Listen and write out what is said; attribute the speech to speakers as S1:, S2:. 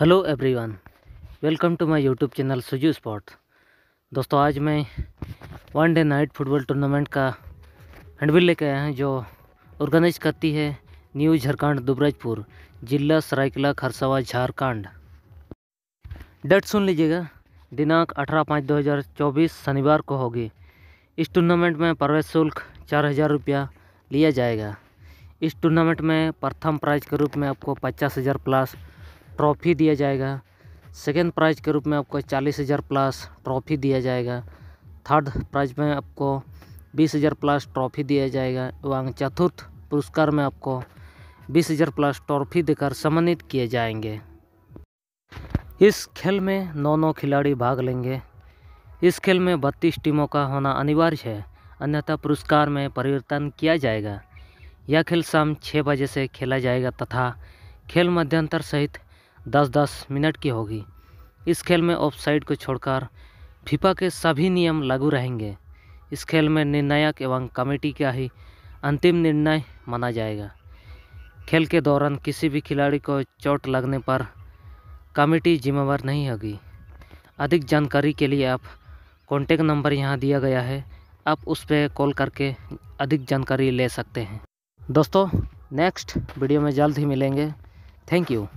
S1: hello everyone welcome to my YouTube channel Suju spot दोस्तों आज मैं one day night football tournament का handbill लेके आया हूँ जो ऑर्गेनाइज करती है न्यू झारखंड दुबराजपुर जिला सरायकला खरसावा झारखंड डेट सुन लीजिएगा दिनांक 18 पाँच 2024 शनिवार को होगी इस टूर्नामेंट में प्रवेश शुल्क चार हज़ार रुपया लिया जाएगा इस टूर्नामेंट में प्रथम प्राइज के रूप में आपको पचास हज़ार प्लस ट्रॉफ़ी दिया जाएगा सेकेंड प्राइज के रूप में आपको चालीस हज़ार प्लस ट्रॉफ़ी दिया जाएगा थर्ड प्राइज में आपको बीस हज़ार प्लस ट्रॉफ़ी दिया जाएगा एवं चतुर्थ पुरस्कार में आपको बीस हज़ार प्लस ट्रॉफ़ी देकर सम्मानित किए जाएंगे इस खेल में नौ नौ खिलाड़ी भाग लेंगे इस खेल में बत्तीस टीमों का होना अनिवार्य है अन्यथा पुरस्कार में परिवर्तन किया जाएगा यह खेल शाम छः बजे से खेला जाएगा तथा खेल मध्यंतर सहित दस दस मिनट की होगी इस खेल में ऑफ साइड को छोड़कर फीफा के सभी नियम लागू रहेंगे इस खेल में निर्णायक एवं कमेटी का ही अंतिम निर्णय माना जाएगा खेल के दौरान किसी भी खिलाड़ी को चोट लगने पर कमेटी जिम्मेवार नहीं होगी अधिक जानकारी के लिए आप कॉन्टैक्ट नंबर यहाँ दिया गया है आप उस पर कॉल करके अधिक जानकारी ले सकते हैं दोस्तों नेक्स्ट वीडियो में जल्द ही मिलेंगे थैंक यू